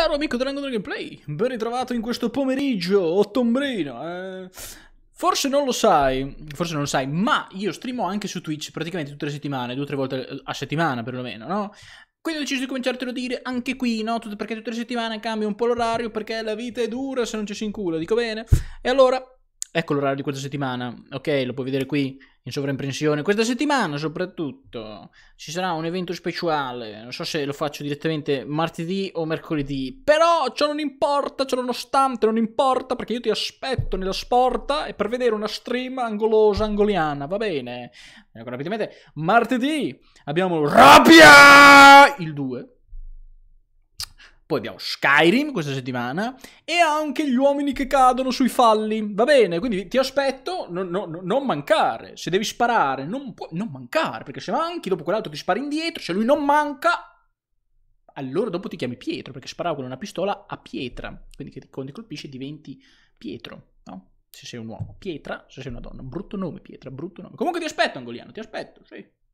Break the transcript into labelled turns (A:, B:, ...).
A: Caro amico Dragon Dragon Gameplay, ben ritrovato in questo pomeriggio ottombrino. Eh. Forse non lo sai, forse non lo sai, ma io streamo anche su Twitch praticamente tutte le settimane, due o tre volte a settimana perlomeno, no? Quindi ho deciso di cominciartelo a dire anche qui, no? Tutto, perché tutte le settimane cambia un po' l'orario, perché la vita è dura se non ci si incula, dico bene? E allora ecco l'orario di questa settimana, ok, lo puoi vedere qui in sovraimpressione. Questa settimana soprattutto ci sarà un evento speciale, non so se lo faccio direttamente martedì o mercoledì, però ciò non importa, ciò nonostante non importa perché io ti aspetto nella sporta e per vedere una stream angolosa angoliana, va bene? Ecco, rapidamente, martedì abbiamo Rabbia il 2 poi abbiamo Skyrim questa settimana e anche gli uomini che cadono sui falli. Va bene, quindi ti aspetto, no, no, no, non mancare. Se devi sparare, non, puoi, non mancare, perché se manchi, dopo quell'altro ti spara indietro, se lui non manca, allora dopo ti chiami Pietro, perché sparavo con una pistola a pietra. Quindi che quando ti colpisce diventi Pietro, no? Se sei un uomo. Pietra, se sei una donna. Brutto nome, Pietra, brutto nome. Comunque ti aspetto, Angoliano, ti aspetto, sì.